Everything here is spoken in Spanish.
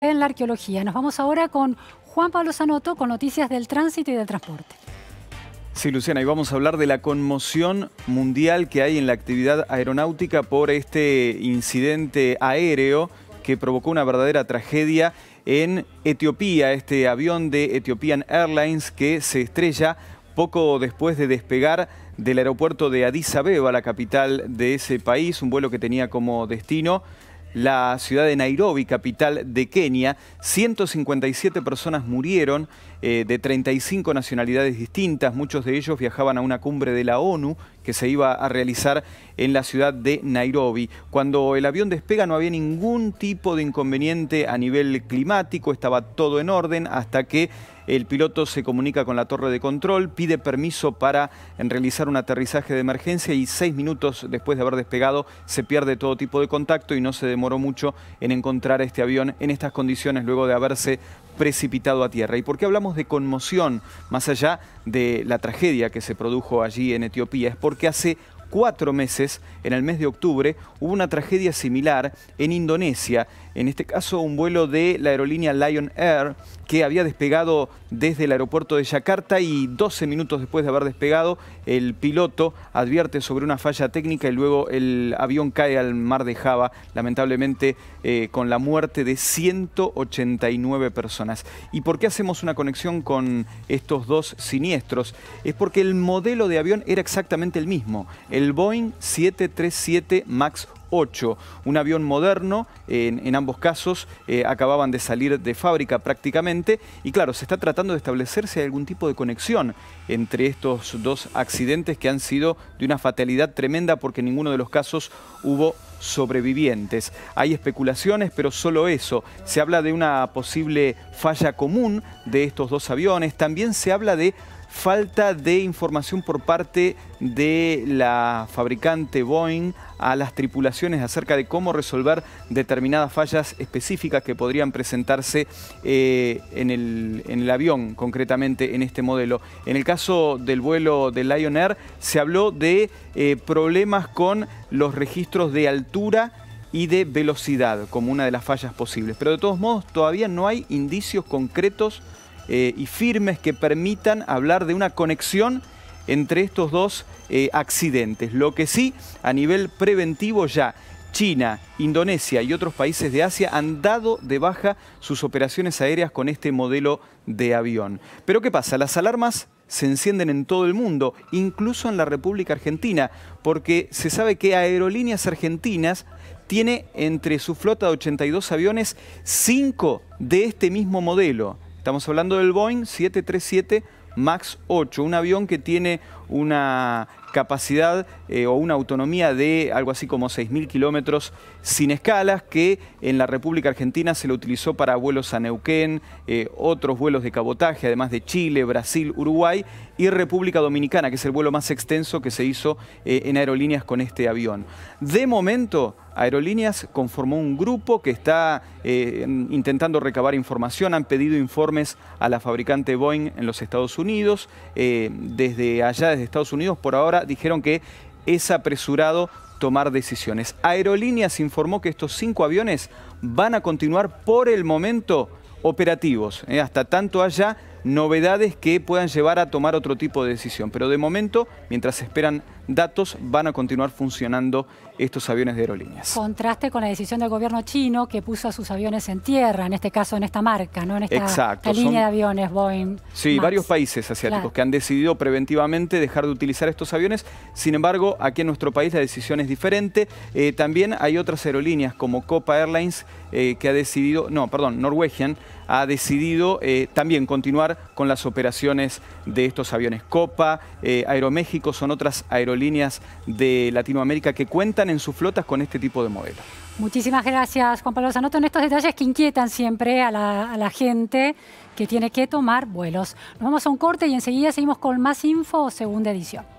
en la arqueología. Nos vamos ahora con Juan Pablo Sanoto con noticias del tránsito y del transporte. Sí, Luciana, y vamos a hablar de la conmoción mundial que hay en la actividad aeronáutica por este incidente aéreo que provocó una verdadera tragedia en Etiopía, este avión de Ethiopian Airlines que se estrella poco después de despegar del aeropuerto de Addis Abeba, la capital de ese país, un vuelo que tenía como destino la ciudad de Nairobi, capital de Kenia. 157 personas murieron eh, de 35 nacionalidades distintas. Muchos de ellos viajaban a una cumbre de la ONU que se iba a realizar en la ciudad de Nairobi. Cuando el avión despega no había ningún tipo de inconveniente a nivel climático, estaba todo en orden hasta que el piloto se comunica con la torre de control, pide permiso para realizar un aterrizaje de emergencia y seis minutos después de haber despegado se pierde todo tipo de contacto y no se demoró mucho en encontrar este avión en estas condiciones luego de haberse precipitado a tierra. ¿Y por qué hablamos de conmoción más allá de la tragedia que se produjo allí en Etiopía? Es porque hace cuatro meses, en el mes de octubre, hubo una tragedia similar en Indonesia, en este caso un vuelo de la aerolínea Lion Air que había despegado desde el aeropuerto de Yakarta y 12 minutos después de haber despegado, el piloto advierte sobre una falla técnica y luego el avión cae al mar de Java, lamentablemente eh, con la muerte de 189 personas. ¿Y por qué hacemos una conexión con estos dos siniestros? Es porque el modelo de avión era exactamente el mismo el Boeing 737 MAX 8, un avión moderno, en, ambos casos eh, acababan de salir de fábrica prácticamente, y claro, se está tratando de establecer algún tipo de conexión entre estos dos accidentes que han sido de una fatalidad tremenda porque en ninguno de los casos hubo sobrevivientes. Hay especulaciones, pero solo eso. Se habla de una posible falla común de estos dos aviones, también se habla de falta de información por parte de la fabricante Boeing a las tripulaciones acerca de cómo resolver determinadas fallas específicas que podrían presentarse eh, en, el, avión, concretamente en este modelo. En el caso del vuelo de Lion Air se habló de eh, problemas con los registros de altura y de velocidad como una de las fallas posibles. Pero de todos modos todavía no hay indicios concretos eh, y firmes que permitan hablar de una conexión entre estos dos eh, accidentes. Lo que sí, a nivel preventivo ya China, Indonesia y otros países de Asia han dado de baja sus operaciones aéreas con este modelo de avión. Pero ¿qué pasa? Las alarmas se encienden en todo el mundo, incluso en la República Argentina, porque se sabe que aerolíneas argentinas tiene entre su flota de 82 aviones 5 de este mismo modelo. Estamos hablando del Boeing 737 MAX 8, un avión que tiene una capacidad eh, o una autonomía de algo así como 6.000 kilómetros sin escalas, que en la República Argentina se lo utilizó para vuelos a Neuquén, eh, otros vuelos de cabotaje, además de Chile, Brasil, Uruguay y República Dominicana, que es el vuelo más extenso que se hizo eh, en aerolíneas con este avión. De momento, Aerolíneas conformó un grupo que está intentando recabar información, han pedido informes a la fabricante Boeing en los Estados Unidos, desde allá, de Estados Unidos por ahora dijeron que es apresurado tomar decisiones. Aerolíneas informó que estos cinco aviones van a continuar por el momento operativos, eh, hasta tanto allá novedades que puedan llevar a tomar otro tipo de decisión. Pero de momento, mientras esperan datos, van a continuar funcionando estos aviones de aerolíneas. Contraste con la decisión del gobierno chino que puso a sus aviones en tierra, en este caso en esta marca, ¿no? En esta, línea de aviones Boeing. Sí, varios países asiáticos que han decidido preventivamente dejar de utilizar estos aviones. Sin embargo, aquí en nuestro país la decisión es diferente. Eh, también hay otras aerolíneas como Copa Airlines eh, que ha decidido, no, perdón, Norwegian, ha decidido eh, también continuar con las operaciones de estos aviones. Copa, eh, Aeroméxico son otras aerolíneas de Latinoamérica que cuentan en sus flotas con este tipo de modelos. Muchísimas gracias, Juan Pablo Sanoto, en estos detalles que inquietan siempre a la gente que tiene que tomar vuelos. Nos vamos a un corte y enseguida seguimos con más info, segunda edición.